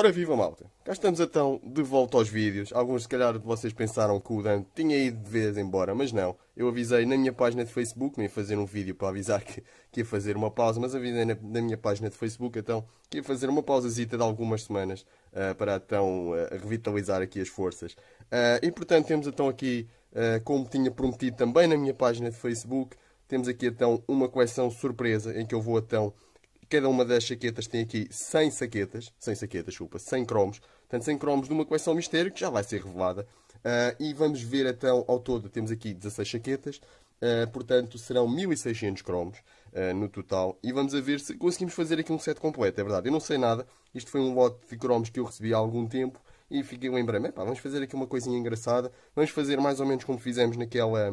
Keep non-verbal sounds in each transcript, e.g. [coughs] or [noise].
Ora viva malta, cá estamos então de volta aos vídeos. Alguns se calhar de vocês pensaram que o Dan tinha ido de vez embora, mas não. Eu avisei na minha página de Facebook, não ia fazer um vídeo para avisar que, que ia fazer uma pausa, mas avisei na, na, minha página de Facebook então que ia fazer uma pausazita de algumas semanas uh, para então uh, revitalizar aqui as forças. Uh, e portanto temos então aqui, como tinha prometido também na minha página de Facebook, temos aqui então uma coleção surpresa em que eu vou então cada uma das saquetas tem aqui 100 saquetas, 100 saquetas, desculpa, 100 cromos, portanto 100 cromos de uma coleção mistério que já vai ser revelada. Uh, e vamos ver então, ao todo, temos aqui 16 saquetas, uh, ah, portanto serão 1600 cromos uh, no total. E vamos a ver se conseguimos fazer aqui um set completo, é verdade, eu não sei nada, isto foi um lote de cromos que eu recebi há algum tempo e fiquei lembrando, vamos fazer aqui uma coisinha engraçada, vamos fazer mais ou menos como fizemos naquela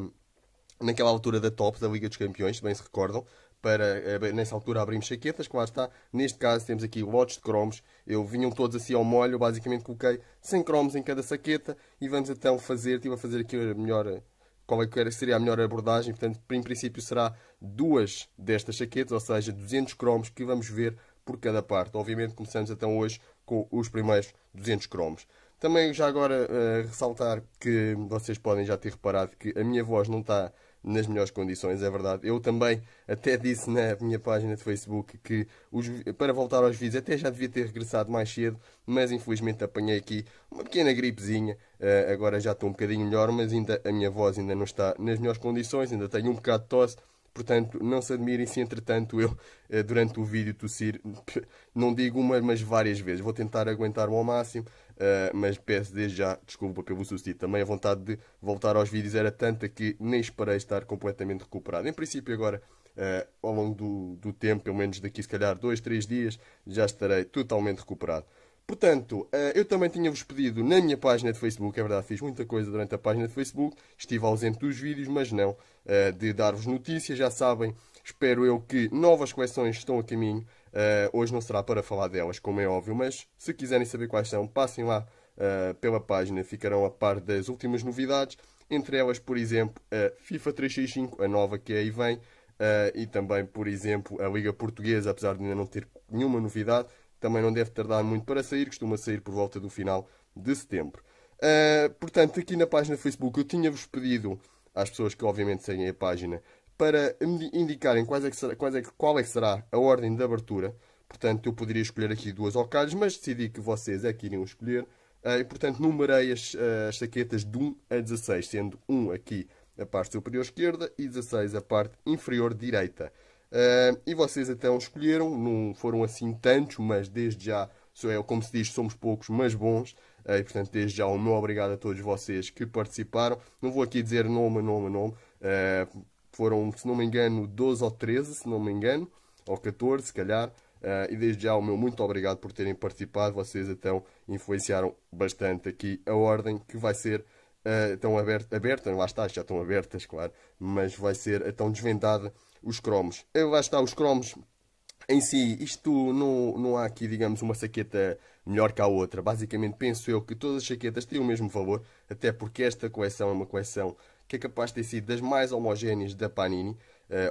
naquela altura da top da Liga dos Campeões, se bem se recordam. Para, eh, nessa altura abrimos chaquetas, claro está. Neste caso temos aqui lotes de cromos. Eu vinham todos assim ao molho, basicamente coloquei 100 cromos em cada saqueta e vamos então fazer, estive a fazer aqui a melhor qual é que seria a melhor abordagem. Portanto, em princípio será duas destas saquetas ou seja, 200 cromos que vamos ver por cada parte. Obviamente começamos então hoje com os primeiros 200 cromos. Também já agora uh, ressaltar que vocês podem já ter reparado que a minha voz não está nas melhores condições, é verdade. Eu também até disse na minha página de Facebook que os, para voltar aos vídeos até já devia ter regressado mais cedo, mas infelizmente apanhei aqui uma pequena gripezinha. Uh, agora já estou um bocadinho melhor, mas ainda a minha voz ainda não está nas melhores condições, ainda tenho um bocado de tosse. Portanto, não se admirem se entretanto eu, eh, durante o vídeo, tossir, [laughs] não digo uma, mas várias vezes. Vou tentar aguentar-me ao máximo. Uh, mas PSD já, desculpa pelo suicídio, também a vontade de voltar aos vídeos era tanta que nem esperei estar completamente recuperado. Em princípio, agora, uh, ao longo do, do tempo, pelo menos daqui se calhar 2, 3 dias, já estarei totalmente recuperado. Portanto, eh, eu também tinha-vos pedido na minha página de Facebook, é verdade, fiz muita coisa durante a página de Facebook, estive ausente dos vídeos, mas não de dar-vos notícias, já sabem, espero eu que novas coleções estão a caminho, eh, hoje não será para falar delas, como é óbvio, mas se quiserem saber quais são, passem lá uh, pela página, ficarão a par das últimas novidades. Entre elas, por exemplo, a FIFA 365, a nova que aí vem, Uh, e também, por exemplo, a Liga Portuguesa, apesar de ainda não ter nenhuma novidade, também não deve tardar muito para sair, costuma sair por volta do final de setembro. Uh, portanto, aqui na página do Facebook eu tinha-vos pedido às pessoas que obviamente seguem a página para indicarem quais é que será, quais é que, qual é que será a ordem de abertura. Portanto, eu poderia escolher aqui duas ocalhas, mas decidi que vocês é que iriam escolher. Eh, e, portanto, numerei as, eh, as saquetas de 1 a 16, sendo 1 aqui a parte superior esquerda e 16 a parte inferior direita. Eh, e vocês então escolheram, não foram assim tantos, mas desde já, como se diz, somos poucos, mas bons. e, portanto, desde já, o meu obrigado a todos vocês que participaram. Não vou aqui dizer nome, nome, nome. Foram, se não me engano, 12 ou 13, se não me engano, ou 14, se calhar. Uh, e desde já o meu muito obrigado por terem participado. Vocês então influenciaram bastante aqui a ordem que vai ser uh, tão aberta, aberta, lá está, já estão abertas, claro, mas vai ser eh, tão desvendada os cromos. Eu, lá está, os cromos em si, isto não, não há aqui, digamos, uma saqueta melhor que a outra. Basicamente, penso eu que todas as saquetas têm o mesmo valor, até porque esta coleção é uma coleção que é capaz de ter sido das mais homogéneas da Panini, uh,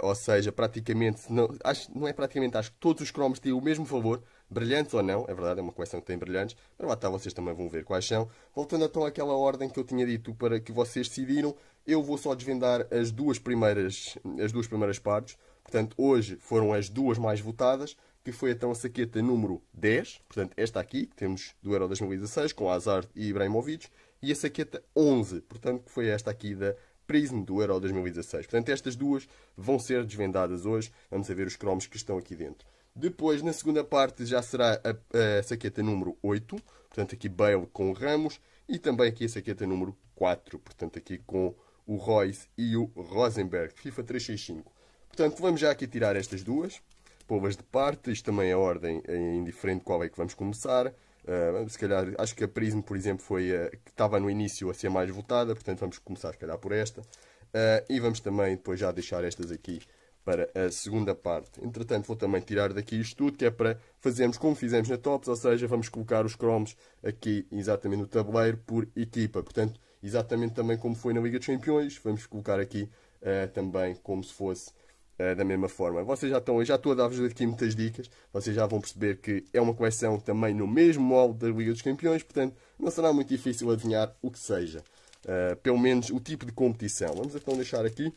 ou seja, praticamente, não, acho, não é praticamente, acho que todos os cromos têm o mesmo favor, brilhantes ou não, é verdade, é uma coleção que tem brilhantes, mas lá está, vocês também vão ver quais são. Voltando então àquela ordem que eu tinha dito para que vocês decidiram, eu vou só desvendar as duas primeiras, as duas primeiras partes, portanto, hoje foram as duas mais votadas, que foi então a saqueta número 10, portanto esta aqui, que temos do Euro 2016, com Hazard e Ibrahimovic, e a saqueta 11, portanto, que foi esta aqui da Prism do Euro 2016. Portanto, estas duas vão ser desvendadas hoje. Vamos ver os cromos que estão aqui dentro. Depois, na segunda parte, já será a, a saqueta número 8. Portanto, aqui Bale com Ramos. E também aqui a saqueta número 4. Portanto, aqui com o Royce e o Rosenberg. FIFA 365. Portanto, vamos já aqui tirar estas duas. pô de parte. Isto também é ordem é indiferente qual é que vamos começar. Uh, se calhar, acho que a Prism, por exemplo, foi a que estava no início a ser mais votada, portanto vamos começar, se calhar, por esta. Uh, e vamos também depois já deixar estas aqui para a segunda parte. Entretanto, vou também tirar daqui isto tudo, que é para fazermos como fizemos na Tops, ou seja, vamos colocar os cromos aqui exatamente no tabuleiro por equipa. Portanto, exatamente também como foi na Liga dos Campeões, vamos colocar aqui uh, também como se fosse uh, da mesma forma. Vocês já estão, eu já estou a dar-vos aqui muitas dicas, vocês já vão perceber que é uma coleção também no mesmo molde da Liga dos Campeões, portanto não será muito difícil adivinhar o que seja. Uh, pelo menos o tipo de competição. Vamos então deixar aqui.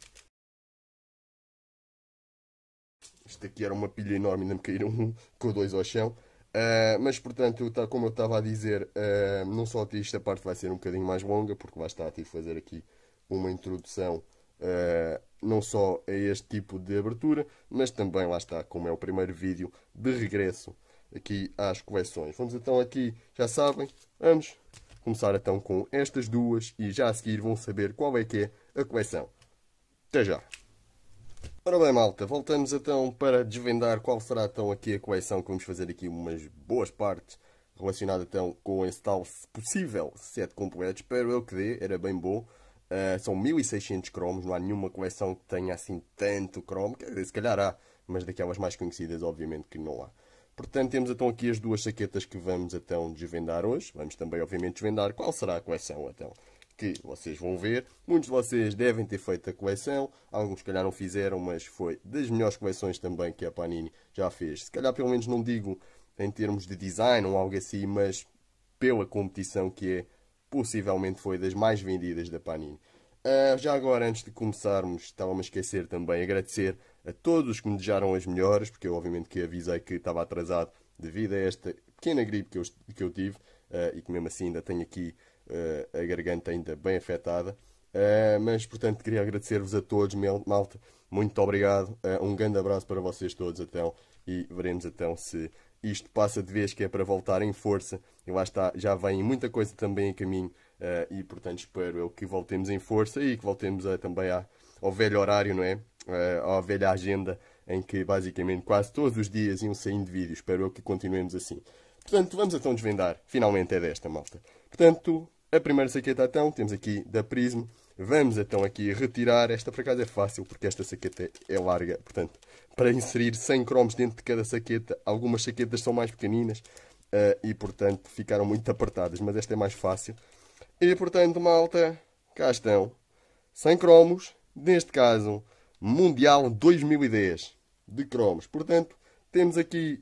Isto aqui era uma pilha enorme, ainda me caíram um com dois ao chão. Uh, mas portanto, tá, como eu estava a dizer, uh, não só esta parte vai ser um bocadinho mais longa, porque vai estar a ter fazer aqui uma introdução eh, não só a é este tipo de abertura, mas também, lá está, como é o primeiro vídeo de regresso aqui às coleções. Vamos então aqui, já sabem, vamos começar então com estas duas e já a seguir vão saber qual é que é a coleção. Até já! Ora bem, malta, voltamos então para desvendar qual será então aqui a coleção que vamos fazer aqui umas boas partes relacionada então com esse tal possível set completo. Espero eu que dê, era bem bom. Uh, são 1600 cromos, não há nenhuma coleção que tenha assim tanto cromo, se calhar há, mas daquelas mais conhecidas, obviamente que não há. Portanto, temos então aqui as duas saquetas que vamos então desvendar hoje. Vamos também, obviamente, desvendar qual será a coleção então que vocês vão ver. Muitos de vocês devem ter feito a coleção, alguns se calhar não fizeram, mas foi das melhores coleções também que a Panini já fez. Se calhar pelo menos não digo em termos de design ou algo assim, mas pela competição que é possivelmente foi das mais vendidas da Panini. Uh, já agora, antes de começarmos, estava-me a esquecer também agradecer a todos que me desejaram as melhoras, porque eu obviamente que avisei que estava atrasado devido a esta pequena gripe que eu, que eu tive uh, e que mesmo assim ainda tenho aqui uh, a garganta ainda bem afetada. mas, portanto, queria agradecer-vos a todos, malta. Muito obrigado. um grande abraço para vocês todos, então. E veremos então se isto passa de vez, que é para voltar em força. E lá está, já vem muita coisa também em caminho. Uh, e portanto espero eu que voltemos em força e que voltemos eh, também à, ao velho horário, não é? Uh, à velha agenda em que basicamente quase todos os dias iam saindo vídeos. Espero eu que continuemos assim. Portanto, vamos então desvendar. Finalmente é desta, malta. Portanto, a primeira saqueta então, temos aqui da Prism. Vamos então aqui retirar. Esta para casa é fácil porque esta saqueta é larga. Portanto, para inserir 100 cromos dentro de cada saqueta. Algumas saquetas são mais pequeninas uh, e, portanto, ficaram muito apertadas, mas esta é mais fácil. E, portanto, malta, cá estão 100 cromos, neste caso, Mundial 2010 de cromos. Portanto, temos aqui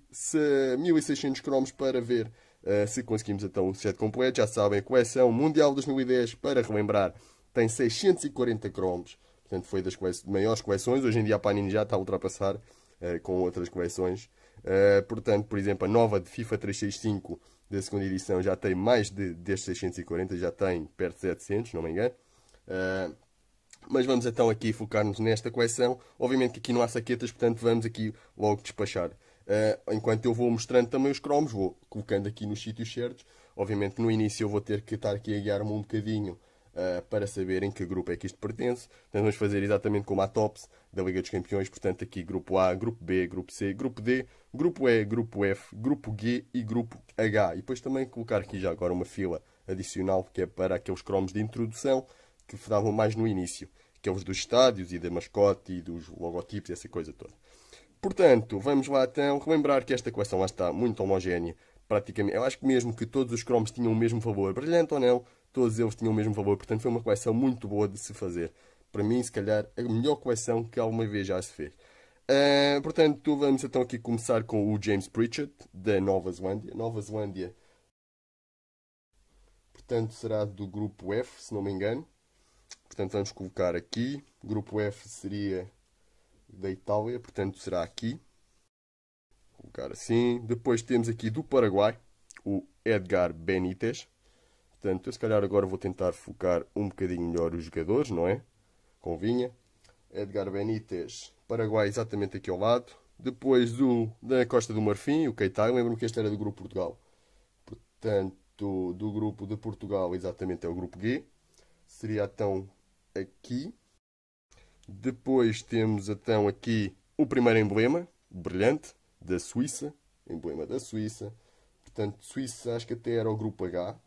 1600 cromos para ver uh, se conseguimos então o set completo. Já sabem, a coleção Mundial 2010, para relembrar, tem 640 cromos. Portanto, foi das maiores coleções. Hoje em dia a Panini já está a ultrapassar uh, com outras coleções. Uh, portanto, por exemplo, a nova de FIFA 365 da segunda edição já tem mais de, destes 640, já tem perto de 700, não me engano. Uh, mas vamos então aqui focar-nos nesta coleção. Obviamente que aqui não há saquetas, portanto vamos aqui logo despachar. Uh, enquanto eu vou mostrando também os cromos, vou colocando aqui nos sítios certos. Obviamente no início eu vou ter que estar aqui a guiar-me um bocadinho uh, para saberem que grupo é que isto pertence. Portanto, vamos fazer exatamente como a TOPS da Liga dos Campeões. Portanto, aqui grupo A, grupo B, grupo C, grupo D, grupo E, grupo F, grupo G e grupo H. E depois também colocar aqui já agora uma fila adicional que é para aqueles cromos de introdução que davam mais no início, que é os dos estádios e da mascote e dos logotipos e essa coisa toda. Portanto, vamos lá então relembrar que esta equação lá está muito homogénea. Praticamente, eu acho que mesmo que todos os cromos tinham o mesmo valor brilhante ou não, todos eles tinham o mesmo valor, portanto foi uma coleção muito boa de se fazer. Para mim, se calhar, a melhor coleção que alguma vez já se fez. Uh, portanto, vamos então aqui começar com o James Pritchard, da Nova Zelândia. Nova Zelândia, portanto, será do grupo F, se não me engano. Portanto, vamos colocar aqui. grupo F seria da Itália, portanto, será aqui. Vou colocar assim. Depois temos aqui do Paraguai, o Edgar Benítez. Portanto, eu se calhar agora vou tentar focar um bocadinho melhor os jogadores, não é? Convinha. Edgar Benítez, Paraguai exatamente aqui ao lado. Depois do, da Costa do Marfim, o Keita. Lembro-me que este era do grupo Portugal. Portanto, do grupo de Portugal exatamente é o grupo G. Seria então aqui. Depois temos então aqui o primeiro emblema, brilhante, da Suíça. Emblema da Suíça. Portanto, Suíça acho que até era o grupo H,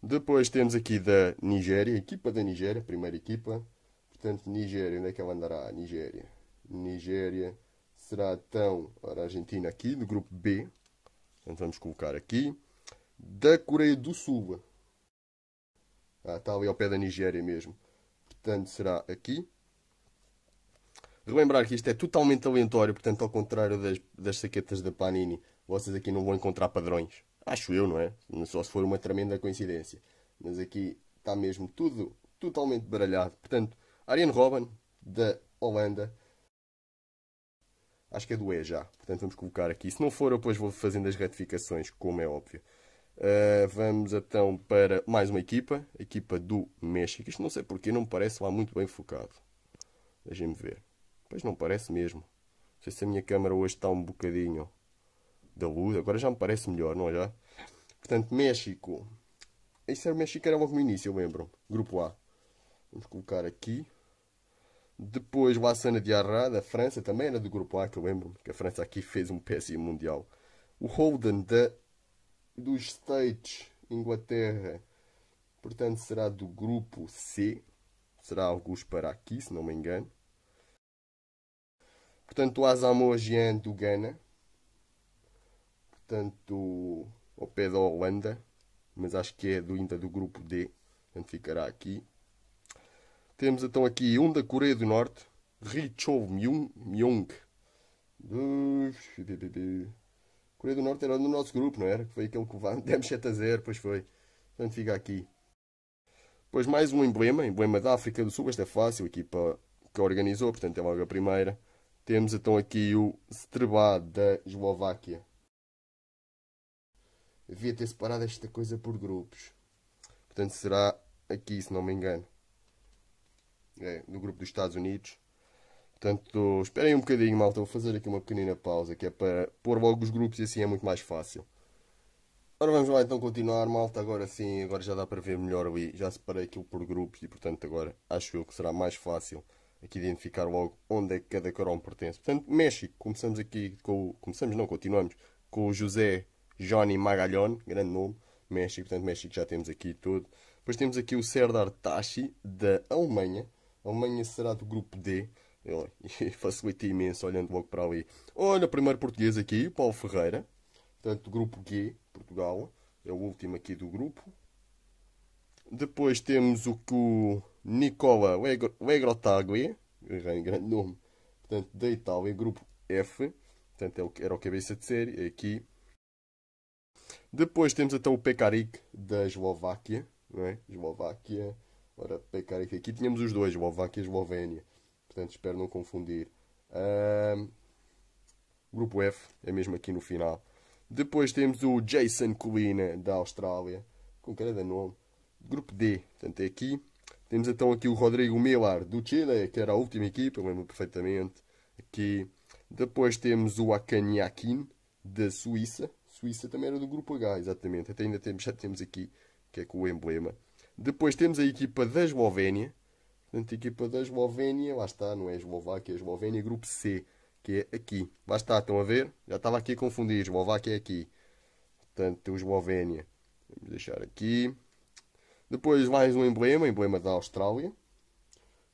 depois temos aqui da Nigéria, equipa da Nigéria, primeira equipa. Portanto, Nigéria, onde é que ela andará? Nigéria. Nigéria será então a Argentina aqui, do grupo B. Portanto, vamos colocar aqui. Da Coreia do Sul. Ah, está ali ao pé da Nigéria mesmo. Portanto, será aqui. Relembrar que isto é totalmente aleatório, portanto, ao contrário das, das saquetas da Panini, vocês aqui não vão encontrar padrões. Acho eu, não é? Só se for uma tremenda coincidência. Mas aqui está mesmo tudo totalmente baralhado. Portanto, Arjen Robben, da Holanda. Acho que é do E já. Portanto, vamos colocar aqui. Se não for, eu depois vou fazendo as retificações, como é óbvio. Uh, vamos então para mais uma equipa. equipa do México. Isto não sei porque não me parece lá muito bem focado. Deixem-me ver. Pois não parece mesmo. Não sei se a minha câmera hoje está um bocadinho da luz, agora já me parece melhor, não é já? Portanto, México. Isso era o México, era logo no início, eu lembro. Grupo A. Vamos colocar aqui. Depois o Lassana de Arra, da França, também era do grupo A, que eu lembro que a França aqui fez um péssimo Mundial. O Holden da, dos States, Inglaterra, portanto será do grupo C, será alguns para aqui, se não me engano. Portanto, o Asamoah Gyan do Ghana, portanto, ao pé da Holanda, mas acho que é do, ainda do grupo D, então ficará aqui. Temos então aqui um da Coreia do Norte, Ri Chou Myung, Myung. Coreia do Norte era do nosso grupo, não era? Foi aquele que demos 7 a 0, pois foi. Portanto fica aqui. Pois mais um emblema, emblema da África do Sul, esta é fácil, a equipa que organizou, portanto é logo a primeira. Temos então aqui o Strebá da Eslováquia devia ter separado esta coisa por grupos. Portanto, será aqui, se não me engano. É, no grupo dos Estados Unidos. Portanto, esperem um bocadinho, malta. Vou fazer aqui uma pequenina pausa, que é para pôr logo os grupos e assim é muito mais fácil. Ora, vamos lá então continuar, malta. Agora sim, agora já dá para ver melhor o i. Já separei aquilo por grupos e, portanto, agora acho eu que será mais fácil aqui identificar logo onde é que cada coroa pertence. Portanto, México. Começamos aqui com o... Começamos, não, continuamos. Com o José Johnny Magallon, grande nome, México, portanto México já temos aqui tudo. Depois temos aqui o Serdar Tashi, da Alemanha. A Alemanha será do grupo D. E [laughs] facilita imenso olhando logo para ali. Olha, primeiro português aqui, Paulo Ferreira. Portanto, grupo G, Portugal. É o último aqui do grupo. Depois temos o que o Nicola Legrotagli, grande nome, portanto, da Itália, grupo F. Portanto, é era o cabeça de série. É aqui depois temos então o Pekarik da Eslováquia, não é? Eslováquia, ora Pekarik aqui tínhamos os dois, Eslováquia e Eslovénia. Portanto, espero não confundir. Um, grupo F, é mesmo aqui no final. Depois temos o Jason Colina da Austrália, com cada nome. Grupo D, portanto é aqui. Temos então aqui o Rodrigo Miller do Chile, que era a última equipa, lembro perfeitamente. Aqui. Depois temos o Akaniakin da Suíça. Suíça também era do grupo H, exatamente. Até ainda temos, já temos aqui, que é com o emblema. Depois temos a equipa da Eslovénia. Portanto, a equipa da Eslovénia, lá está, não é Eslováquia, é Eslovénia, grupo C, que é aqui. Lá está, estão a ver? Já estava aqui a confundir, Eslováquia é aqui. Portanto, Eslovénia. Vamos deixar aqui. Depois mais um emblema, emblema da Austrália.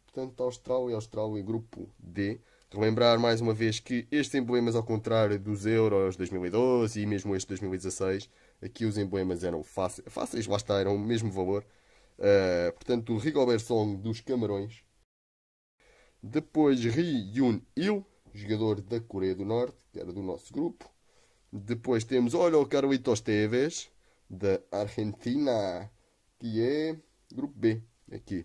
Portanto, Austrália, Austrália, grupo D. Relembrar mais uma vez que estes emblemas, é ao contrário dos Euros 2012 e mesmo este 2016, aqui os emblemas eram fáceis, fáceis lá está, eram o mesmo valor. Uh, portanto, Rigobert Song dos Camarões. Depois Ri Yun Il, jogador da Coreia do Norte, que era do nosso grupo. Depois temos, olha, o Carlitos Teves, da Argentina, que é grupo B, aqui.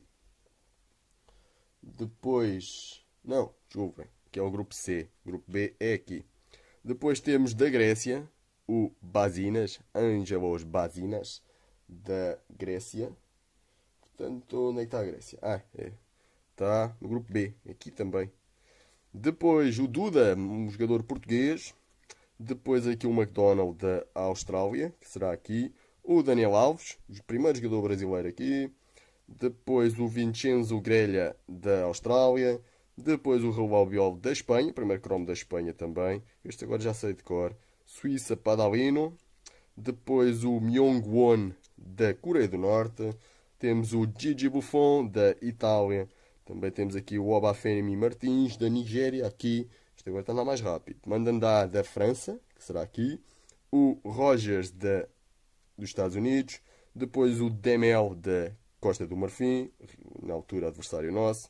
Depois, não, desculpem que é o grupo C. grupo B é aqui. Depois temos da Grécia o Basinas, Ângelos Basinas, da Grécia. Portanto, onde é que está a Grécia? Ah, é. Está no grupo B, aqui também. Depois o Duda, um jogador português. Depois aqui o McDonald da Austrália, que será aqui. O Daniel Alves, o primeiro jogador brasileiro aqui. Depois o Vincenzo Grelha da Austrália. Depois o Raul Albiol da Espanha, primeiro cromo da Espanha também. Este agora já sei de cor. Suíça, Padalino. Depois o Myung-won da Coreia do Norte. Temos o Gigi Buffon da Itália. Também temos aqui o Obafemi Martins da Nigéria. Aqui, este agora está a andar mais rápido. Mandandá da França, que será aqui. O Rogers da, dos Estados Unidos. Depois o Demel da Costa do Marfim, na altura adversário nosso.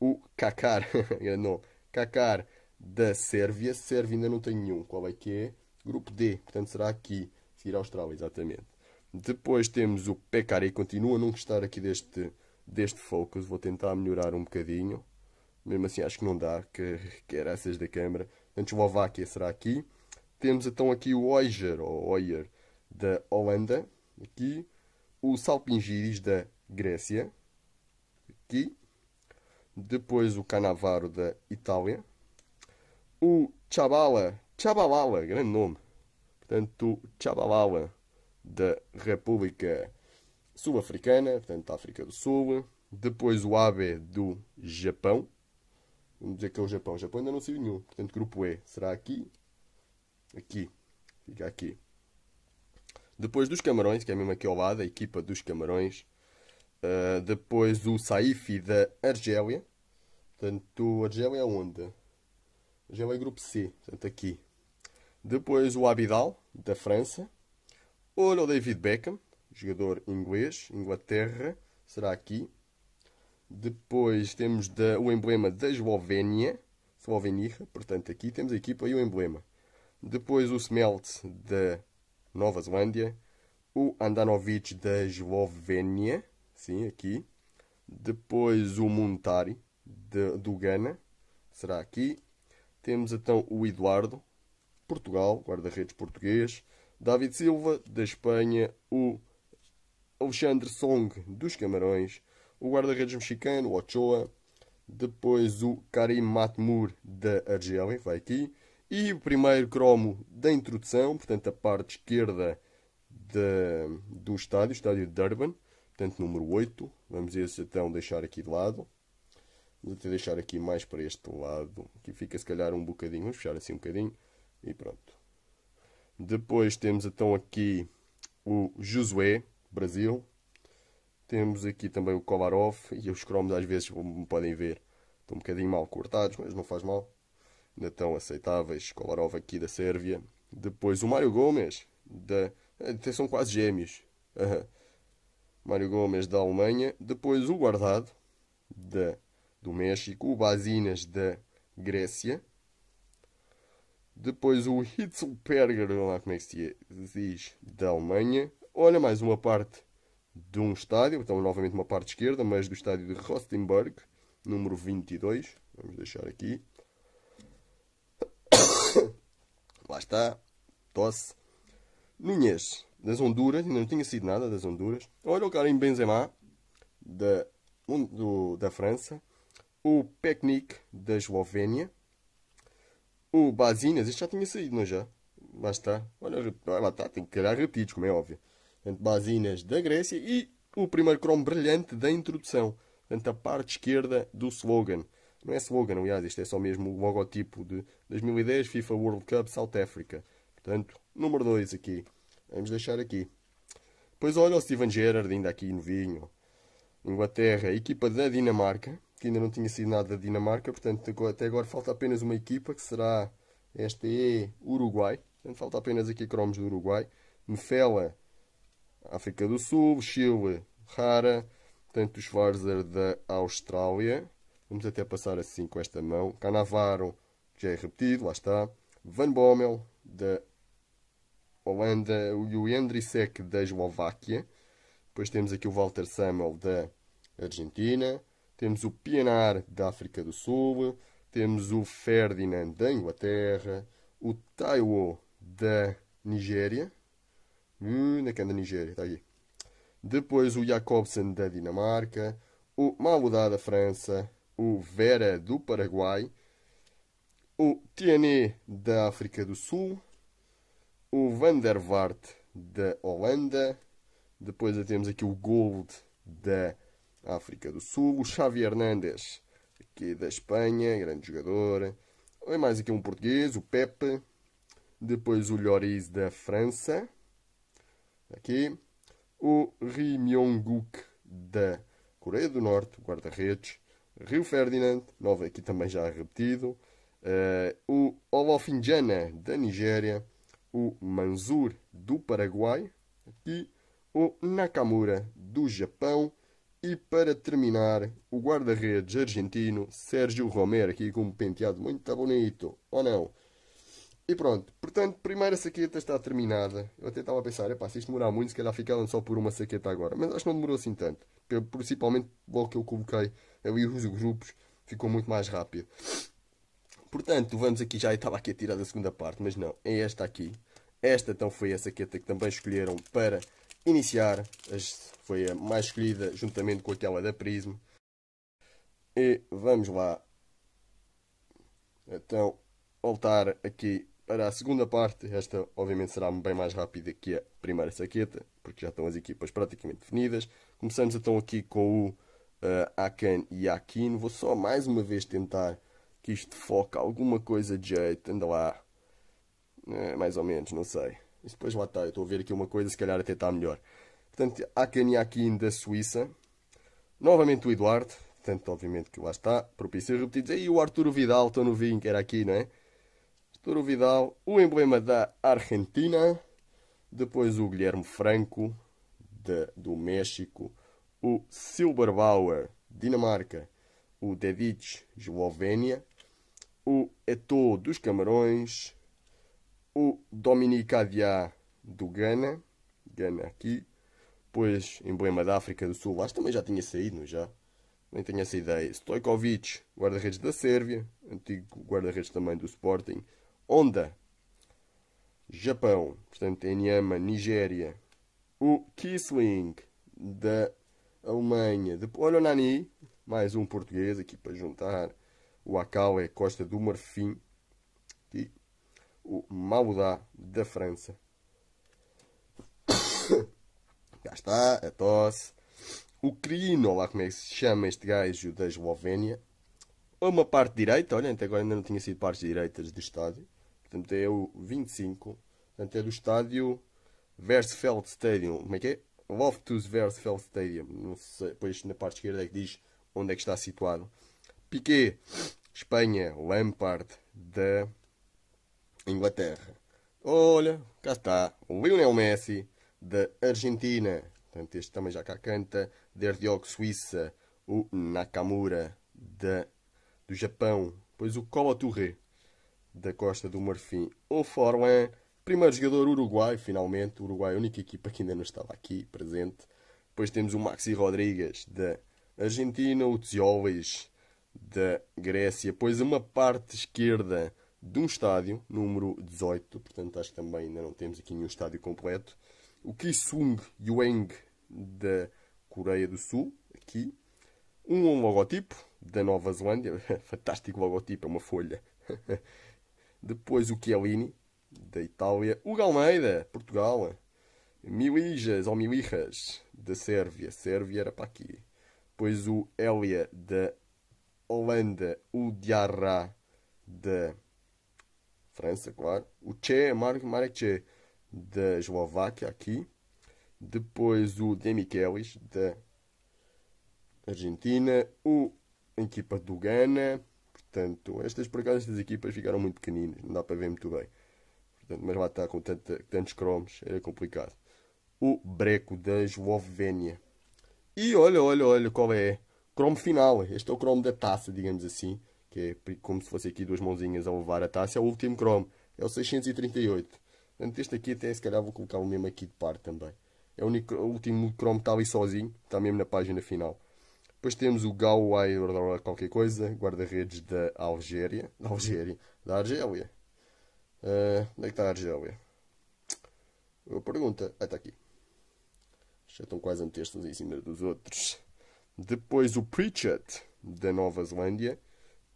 O Kakar, [laughs] não, Kakar da Sérvia. Sérvia ainda não tem nenhum. Qual é que é? Grupo D, portanto será aqui, seguir a Austrália, exatamente. Depois temos o e continua a não gostar aqui deste, deste focus, vou tentar melhorar um bocadinho. Mesmo assim acho que não dá, que, que era essas da câmara. Antes Eslováquia será aqui. Temos então aqui o Oijer, ou Oyer, da Holanda. Aqui. O Salpingiris da Grécia. Aqui depois o Canavaro da Itália, o Chabala, Chabalala, grande nome, portanto, o Chabalala da República Sul-Africana, portanto, da África do Sul, depois o Abe do Japão, vamos dizer que é o Japão, o Japão ainda não saiu nenhum, portanto, grupo E, será aqui? Aqui, fica aqui. Depois dos Camarões, que é mesmo aqui ao lado, a equipa dos Camarões, ah, depois o Saifi da Argélia. Portanto, Argélia é onde? Argélia é grupo C, portanto aqui. Depois o Abidal, da França. Olha o David Beckham, jogador inglês, Inglaterra, será aqui. Depois temos da, o emblema da Eslovénia, Slovenirra, portanto aqui temos a equipa e o emblema. Depois o Smelt da Nova Zelândia, o Andanovic da Eslovénia, Sim, aqui. Depois o Montari, de, do Ghana. Será aqui. Temos então o Eduardo, Portugal, guarda-redes português. David Silva, da Espanha. O Alexandre Song, dos Camarões. O guarda-redes mexicano, Ochoa. Depois o Karim Matmur, da Argélia, vai aqui. E o primeiro cromo da introdução, portanto a parte esquerda de, do estádio, o estádio de Durban portanto número 8, vamos esse então deixar aqui de lado, vamos até deixar aqui mais para este lado, que fica se calhar um bocadinho, vamos fechar assim um bocadinho, e pronto. Depois temos então aqui o Josué, Brasil, temos aqui também o Kovarov e os cromos às vezes como podem ver, estão um bocadinho mal cortados, mas não faz mal, ainda estão aceitáveis, Kovarov aqui da Sérvia, depois o Mário Gomes, da... são quase gêmeos, uhum Mário Gomes da Alemanha, depois o Guardado do México, o Basinas da Grécia, depois o Hitzelberger, não lá como é que se é, diz, da Alemanha. Olha mais uma parte de um estádio, então novamente uma parte esquerda, mas do estádio de Rostenburg, número 22. Vamos deixar aqui. [coughs] Lá está, tosse. Minhês, das Honduras, ainda não tinha sido nada das Honduras. Olha o Karim Benzema, da, um, do, da França. O Peknik, da Eslovénia. O Basinas, este já tinha saído, não é já? Lá está. Olha, ah, lá está, tem que calhar repetidos, como é óbvio. Portanto, da Grécia e o primeiro cromo brilhante da introdução. Portanto, a parte esquerda do slogan. Não é slogan, aliás, isto é só mesmo o logotipo de 2010 FIFA World Cup South Africa. Portanto, Número 2 aqui. Vamos deixar aqui. Pois olha o Steven Gerrard ainda aqui novinho. Inglaterra, equipa da Dinamarca, que ainda não tinha sido nada da Dinamarca, portanto até agora falta apenas uma equipa, que será esta é Uruguai. Portanto, falta apenas aqui cromos do Uruguai. Mefela, África do Sul, Chile, Rara, portanto o Schwarzer da Austrália. Vamos até passar assim com esta mão. Canavaro, que já é repetido, lá está. Van Bommel, da Holanda o Endrisek da Eslováquia. Depois temos aqui o Walter Samuel da Argentina. Temos o Pienaar da África do Sul. Temos o Ferdinand da Inglaterra. O Taiwo da Nigéria. Hum, é da Nigéria, está aí, Depois o Jacobsen da Dinamarca. O Maludá da França. O Vera do Paraguai. O Tiané da África do Sul o Van der Vaart da Holanda, depois temos aqui o Gold da África do Sul, o Xavi Hernandes aqui da Espanha, grande jogador, e mais aqui um português, o Pepe, depois o Lloris da França, aqui, o Ri Myung-guk da Coreia do Norte, guarda-redes, Rio Ferdinand, novo aqui também já repetido, uh, o Olofinjana da Nigéria, o Manzur do Paraguai e o Nakamura do Japão. E para terminar, o guarda-redes argentino Sérgio Romero, aqui com um penteado muito bonito, ou não? E pronto, portanto, primeira saqueta está terminada. Eu até estava a pensar, epá, se isto demorar muito, se calhar ficavam só por uma saqueta agora. Mas acho que não demorou assim tanto. Principalmente logo que eu coloquei ali os grupos, ficou muito mais rápido. Portanto, vamos aqui, já estava aqui a tirar da segunda parte, mas não, é esta aqui. Esta então foi a saqueta que também escolheram para iniciar. Foi a mais escolhida juntamente com aquela da Prism. E vamos lá. Então, voltar aqui para a segunda parte. Esta, obviamente, será bem mais rápida que a primeira saqueta, porque já estão as equipas praticamente definidas. Começamos então aqui com o uh, eh, Akan e Akin. Vou só mais uma vez tentar que isto foca alguma coisa de jeito, anda lá. É, mais ou menos, não sei. E depois lá está, eu estou a ver aqui uma coisa, se calhar até está melhor. Portanto, Akaniakin da Suíça. Novamente o Eduardo, portanto, obviamente que lá está, propício repetidos. E o Arturo Vidal, estou vinho, que era aqui, não é? Arturo Vidal, o emblema da Argentina. Depois o Guilherme Franco, de, do México. O Silberbauer, Dinamarca. O Dedic, Eslovénia o Eto'o dos Camarões, o Dominique Adia do Ghana, Ghana aqui, pois emblema da África do Sul, acho que também já tinha saído, já. Nem tenho essa ideia. Stojkovic, guarda-redes da Sérvia, antigo guarda-redes também do Sporting. Honda, Japão, portanto, Enyama, Nigéria. O Kisling, da Alemanha. Depois, olha o Nani, mais um português aqui para juntar o Acal é Costa do Marfim e o Maudá da França. [coughs] Cá está a tosse. O Crino, lá como é que se chama este gajo da Eslovénia. Uma parte direita, olha, até agora ainda não tinha sido partes direitas do estádio. Portanto é o 25. Portanto é do estádio Versfeld Stadium. Como é que é? Loftus Versfeld Stadium. Não sei, depois na parte esquerda é que diz onde é que está situado. Piquet Espanha, Lampard da Inglaterra. Olha, cá está, Lionel Messi da Argentina. Portanto, este também já cá canta. Diogo Suíça. O Nakamura da, do Japão. Depois o Cola Touré da Costa do Marfim. O Forlan, primeiro jogador uruguai, finalmente. O Uruguai, a única equipa que ainda não estava aqui presente. Depois temos o Maxi Rodrigues da Argentina. O Teóveis da Grécia, pois uma parte esquerda de um estádio, número 18, portanto acho que também ainda não temos aqui nenhum estádio completo, o Kisung Yueng da Coreia do Sul, aqui, um logotipo da Nova Zelândia, [laughs] fantástico logotipo, é uma folha. [laughs] Depois o Chiellini, da Itália, o Galmeida, Portugal, Milijas ou Milijas, da Sérvia, Sérvia era para aqui. Depois o Elia, da Holanda, o Diarra da França, claro. O Che, é Marek, Marek Che da Eslováquia, aqui. Depois o De Michelis da Argentina. O, equipa do Ghana. Portanto, estas por acaso, estas equipas ficaram muito pequeninas, não dá para ver muito bem. Portanto, mas lá está com tantos cromos, era complicado. O Breco da Eslovénia. E olha, olha, olha qual é cromo final. Este é o cromo da taça, digamos assim. Que é como se fosse aqui duas mãozinhas a levar a taça. É o último cromo. É o 638. Portanto, este aqui até se calhar vou colocar o mesmo aqui de parte também. É o, único, o último cromo que está ali sozinho. Está mesmo na página final. Depois temos o Galway qualquer coisa. Guarda-redes da Algéria. [laughs] Da Algéria. Da Argélia. Uh, onde é que está a Argélia? Uma pergunta. Ah, está aqui. Já estão quase a meter em cima dos outros. Depois o Pritchett, da Nova Zelândia.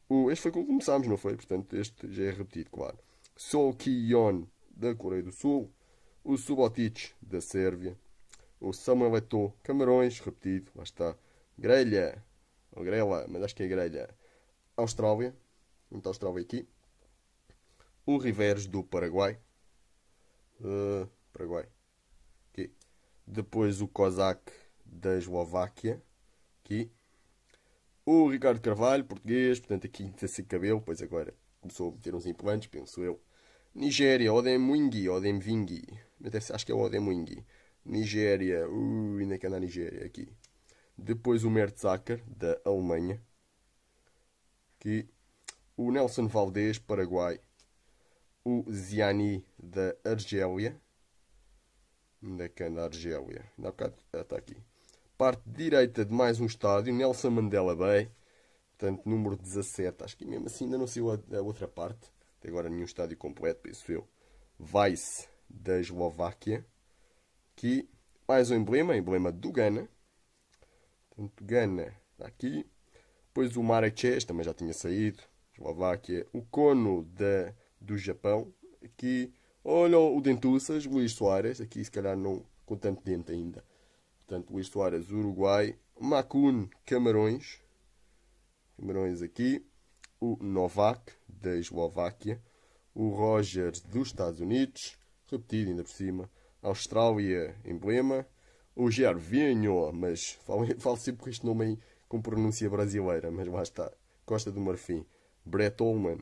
O, este foi como começámos, não foi? Portanto, este já é repetido, claro. Sol Kion, da Coreia do Sul. O Subotic, da Sérvia. O Samuel Eto'o, Camarões, repetido, lá está. Grelha, ou Grela, mas acho que é Grelha. Austrália, não Austrália aqui. O Riveros, do Paraguai. Uh, Paraguai. Aqui. Depois o Kozak, da Eslováquia aqui. O Ricardo Carvalho, português, portanto aqui desse cabelo, pois agora começou a ter uns implantes, penso eu. Nigéria, Odemwingi, Odemvingi. Acho que é o Odemwingi. Nigéria, uh, ainda que anda a Nigéria aqui. Depois o Mertzacker, da Alemanha. Aqui. O Nelson Valdez, Paraguai. O Ziani, da Argélia. Onde é que anda a Argélia? Ainda há bocado. Ah, está aqui parte direita de mais um estádio, Nelson Mandela Bay, portanto, número 17. Acho que mesmo assim ainda não saiu a, outra parte. Até agora nenhum estádio completo, penso eu. Vice da Eslováquia. Aqui, mais um emblema, emblema do Gana. Portanto, Gana está aqui. Depois o Marrakech, também já tinha saído. Eslováquia. O cono da, do Japão. Aqui, olha o Dentuças, Luís Soares. Aqui, se calhar, não com tanto dente ainda. Portanto, Luís Soares, Uruguai. Macun, Camarões. Camarões aqui. O Novak, da Eslováquia. O Roger, dos Estados Unidos. Repetido ainda por cima. Austrália, emblema. O Gervinho, mas [laughs] falo, falo sempre com este nome aí com pronúncia brasileira, mas lá está. Costa do Marfim. Brett Ullman,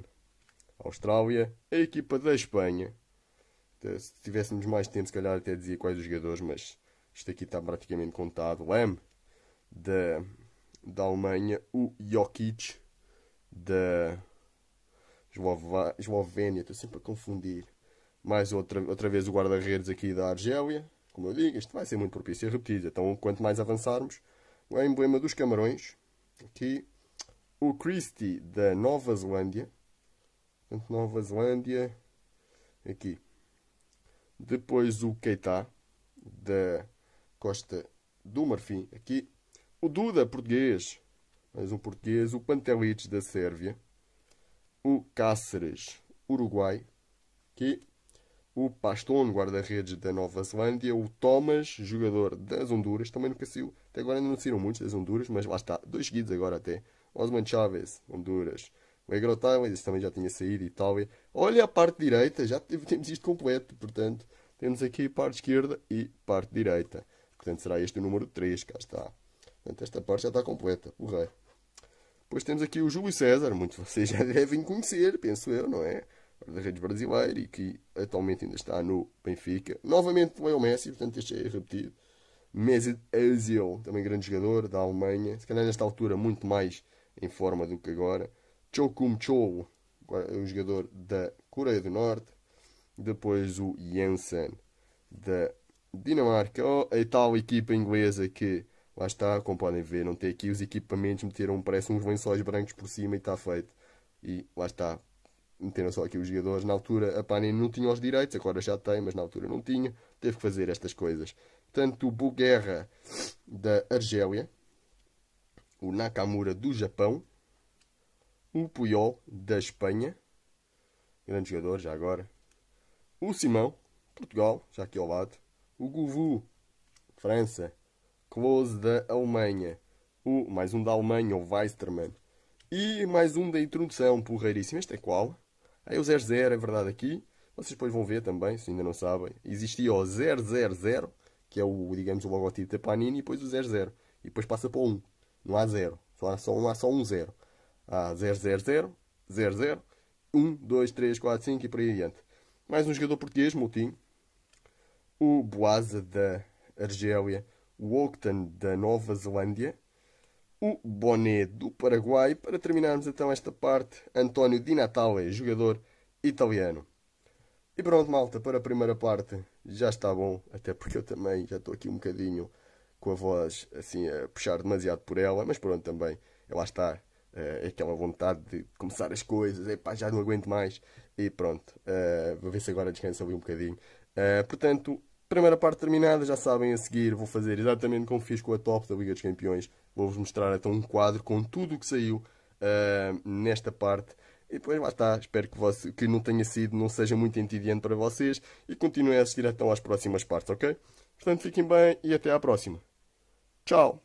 Austrália. A equipa da Espanha. Se tivéssemos mais tempo, se calhar até dizia quais os jogadores, mas isto aqui está praticamente contado. Lem, da, da Alemanha. O Jokic, da Eslovénia. Estou sempre a confundir. Mais outra, outra vez o guarda-redes aqui da Argélia. Como eu digo, isto vai ser muito propício a repetir. Então, quanto mais avançarmos, o emblema dos camarões. Aqui, o Christie, da Nova Zelândia. Nova Zelândia, aqui. Depois o Keita, da Costa do Marfim, aqui. O Duda, português. Mais um português. O Pantelites, da Sérvia. O Cáceres, Uruguai. Aqui. O Paston, guarda-redes da Nova Zelândia. O Thomas, jogador das Honduras. Também nunca saiu. Até agora ainda não saíram muitos das Honduras, mas lá está. Dois seguidos agora até. Osman Chávez, Honduras. O Egro Thailand, também já tinha saído, Itália. Olha a parte direita, já temos isto completo. Portanto, temos aqui parte esquerda e parte direita. Portanto, será este o número 3, cá está. Portanto, esta parte já está completa, o rei. Depois temos aqui o Júlio César, muitos de vocês já devem conhecer, penso eu, não é? da redes brasileira e que atualmente ainda está no Benfica. Novamente o Leo Messi, portanto este é repetido. Mesut Özil, também grande jogador da Alemanha. Se calhar nesta altura muito mais em forma do que agora. Chokum Chou um jogador da Coreia do Norte. Depois o Jensen da Dinamarca ou a tal equipa inglesa que, lá está, como podem ver, não tem aqui os equipamentos, meteram, parece uns lençóis brancos por cima e está feito. E lá está, meteram só aqui os jogadores. Na altura a Panini não tinha os direitos, agora já tem, mas na altura não tinha. Teve que fazer estas coisas. Tanto o Buguerra da Argélia, o Nakamura do Japão, o Puyol da Espanha, grande jogador já agora, o Simão, Portugal, já aqui ao lado, o Gouvu, França, close da Alemanha, o, mais um da Alemanha, o Weistermann, e mais um da introdução, porreiríssimo. Este é qual? Aí é o 00 é verdade aqui. Vocês depois vão ver também, se ainda não sabem. Existia o 000, que é o, digamos, o logotipo da Panini, e depois o 00. E depois passa para o 1. Não há 0. Só há só, não há só um 0. Há 000, 00, 1, 2, 3, 4, 5 e por aí adiante. Mais um jogador português, Moutinho o Boasa da Argélia, o Octan da Nova Zelândia, o Boné do Paraguai. Para terminarmos então esta parte, António Di Natale, é jogador italiano. E pronto, malta, para a primeira parte já está bom, até porque eu também já estou aqui um bocadinho com a voz assim a puxar demasiado por ela, mas pronto, também é lá está uh, aquela vontade de começar as coisas, epá, já não aguento mais, e pronto, uh, vou ver se agora descansa ali um bocadinho. Uh, portanto, Primeira parte terminada, já sabem, a seguir vou fazer exatamente como fiz com a top da Liga dos Campeões. Vou-vos mostrar então um quadro com tudo o que saiu uh, nesta parte. E depois lá está, espero que, você, que não tenha sido, não seja muito entediante para vocês e continuem a assistir então às próximas partes, ok? Portanto, fiquem bem e até à próxima. Tchau!